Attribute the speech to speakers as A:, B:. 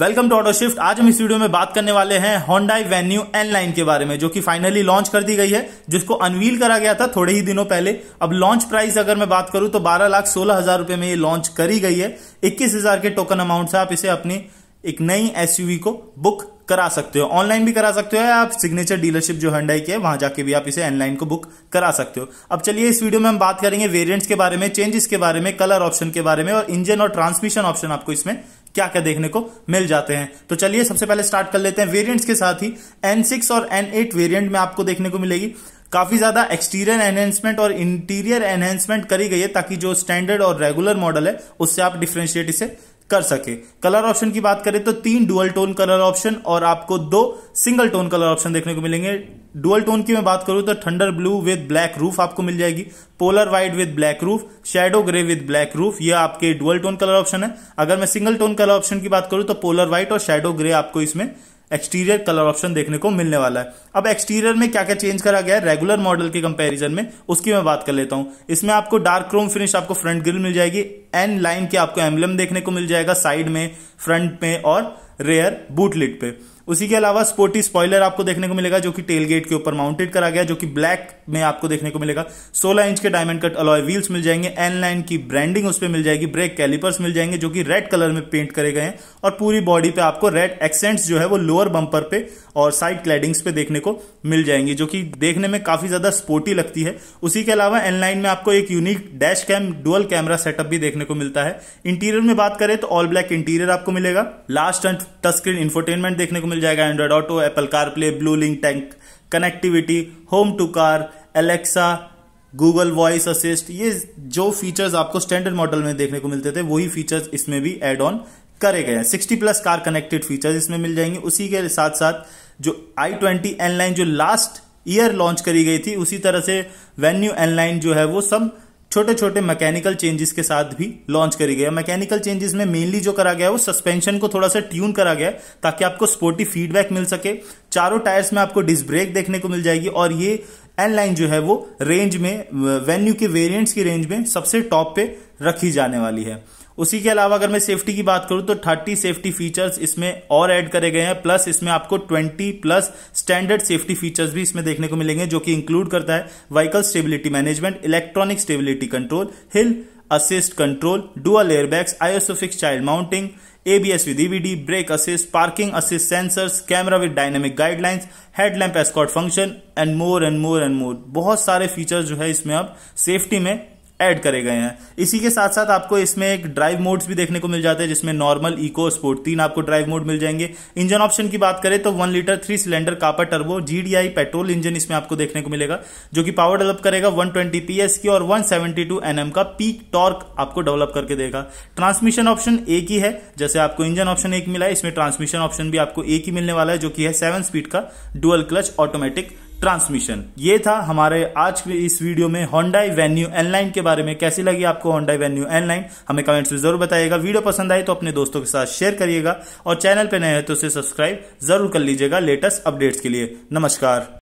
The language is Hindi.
A: वेलकम टू ऑटो शिफ्ट आज हम इस वीडियो में बात करने वाले हैं होंडाई वेन्यू एन लाइन के बारे में जो कि फाइनली लॉन्च कर दी गई है जिसको अनवील करा गया था थोड़े ही दिनों पहले अब लॉन्च प्राइस अगर मैं बात करूं तो बारह लाख सोलह हजार रुपए में ये लॉन्च करी गई है इक्कीस हजार के टोकन अमाउंट से आप इसे अपनी एक नई एसयूवी को बुक करा सकते हो ऑनलाइन भी करा सकते हो या आप सिग्नेचर डीलरशिप जो हंडाई की है वहां जाके भी आप इसे ऑनलाइन को बुक करा सकते हो अब चलिए इस वीडियो में हम बात करेंगे वेरिएंट्स के बारे में चेंजेस के बारे में कलर ऑप्शन के बारे में और इंजन और ट्रांसमिशन ऑप्शन आपको इसमें क्या क्या देखने को मिल जाते हैं तो चलिए सबसे पहले स्टार्ट कर लेते हैं वेरिएंट्स के साथ ही N6 और N8 वेरिएंट में आपको देखने को मिलेगी काफी ज्यादा एक्सटीरियर एनहेंसमेंट और इंटीरियर एनहेंसमेंट करी गई है ताकि जो स्टैंडर्ड और रेगुलर मॉडल है उससे आप डिफ्रेंशिएट इसे कर सके कलर ऑप्शन की बात करें तो तीन डुअल टोन कलर ऑप्शन और आपको दो सिंगल टोन कलर ऑप्शन देखने को मिलेंगे डुअल टोन की मैं बात करूं तो thunder blue with black roof आपको मिल जाएगी polar white with black roof shadow grey with black roof ये आपके डुअल टोन कलर ऑप्शन है अगर मैं सिंगल टोन कलर ऑप्शन की बात करूं तो पोलर व्हाइट और शेडो ग्रे आपको इसमें एक्सटीरियर कलर ऑप्शन देखने को मिलने वाला है अब एक्सटीरियर में क्या क्या चेंज करा गया है रेगुलर मॉडल के कंपैरिजन में उसकी मैं बात कर लेता हूं इसमें आपको डार्क क्रोम फिनिश आपको फ्रंट ग्रिल मिल जाएगी एन लाइन के आपको एम्बलम देखने को मिल जाएगा साइड में फ्रंट में और रेयर बूटलिट पे उसी के अलावा स्पोर्टी स्पॉइलर आपको देखने को मिलेगा जो कि टेलगेट के ऊपर माउंटेड करा गया जो कि ब्लैक में आपको देखने को मिलेगा 16 इंच के डायमंड कट अलॉय व्हील्स मिल जाएंगे एन लाइन की ब्रांडिंग उस पर मिल जाएगी ब्रेक कैलिपर्स मिल जाएंगे जो कि रेड कलर में पेंट करे गए हैं और पूरी बॉडी पे आपको रेड एक्सेंट्स जो है वो लोअर बंपर पे और साइड क्लैडिंग्स पे देखने को मिल जाएंगी जो कि देखने में काफी ज्यादा स्पोर्टी लगती है उसी के अलावा एन लाइन में आपको एक unique dash cam dual camera setup भी देखने को मिलता है इंटीरियर में बात करें तो ऑल ब्लैक इंटीरियर आपको मिलेगा last and touch screen infotainment देखने को मिल जाएगा Android auto Apple CarPlay Bluelink tank connectivity home to car Alexa Google voice assist ये जो फीचर्स आपको स्टैंडर्ड मॉडल में देखने को मिलते थे वही फीचर्स इसमें भी एड ऑन करे गए हैं sixty plus car connected features इसमें मिल जाएंगे उसी के साथ साथ जो आई ट्वेंटी एनलाइन जो लास्ट ईयर लॉन्च करी गई थी उसी तरह से वेन्यू एनलाइन जो है वो सब छोटे छोटे मैकेनिकल चेंजेस के साथ भी लॉन्च करी गई है मैकेनिकल चेंजेस में मेनली जो करा गया है वो सस्पेंशन को थोड़ा सा ट्यून करा गया है ताकि आपको स्पोर्टी फीडबैक मिल सके चारों टायर्स में आपको डिस्क ब्रेक देखने को मिल जाएगी और ये एन लाइन जो है वो रेंज में वेन्यू के वेरियंट्स की रेंज में सबसे टॉप पे रखी जाने वाली है उसी के अलावा अगर मैं सेफ्टी की बात करूं तो 30 सेफ्टी फीचर्स इसमें और ऐड करे गए हैं प्लस इसमें आपको 20 प्लस स्टैंडर्ड सेफ्टी फीचर्स भी इसमें देखने को मिलेंगे जो कि इंक्लूड करता है vehicle stability management electronic stability control hill assist control dual airbags ISOFIX child mounting ABS with EBD brake assist parking assist sensors camera with dynamic guidelines headlamp escort function and more and more and more बहुत सारे फीचर्स जो है इसमें आप सेफ्टी में ऐड करे गए हैं इसी के साथ साथ आपको इसमें एक ड्राइव मोड्स भी देखने को मिल जाते हैं जिसमें नॉर्मल इको स्पोर्ट तीन आपको ड्राइव मोड मिल जाएंगे इंजन ऑप्शन की बात करें तो one litre three cylinder Kappa turbo GDI petrol engine इसमें आपको देखने को मिलेगा जो कि पावर डेवलप करेगा वन ट्वेंटी की और वन सेवेंटी का पीक टॉर्क आपको डेवलप करके देगा ट्रांसमिशन ऑप्शन एक ही है जैसे आपको इंजन ऑप्शन एक मिला है इसमें ट्रांसमिशन ऑप्शन भी आपको एक ही मिलने वाला है जो कि है सेवन स्पीड का डुअल क्लच ऑटोमेटिक ट्रांसमिशन ये था हमारे आज के इस वीडियो में होंडाई वेन्यू एनलाइन के बारे में कैसी लगी आपको होंडाई वेन्यू एनलाइन हमें कमेंट्स में जरूर बताइएगा वीडियो पसंद आए तो अपने दोस्तों के साथ शेयर करिएगा और चैनल पर नए हैं तो उसे सब्सक्राइब जरूर कर लीजिएगा लेटेस्ट अपडेट्स के लिए नमस्कार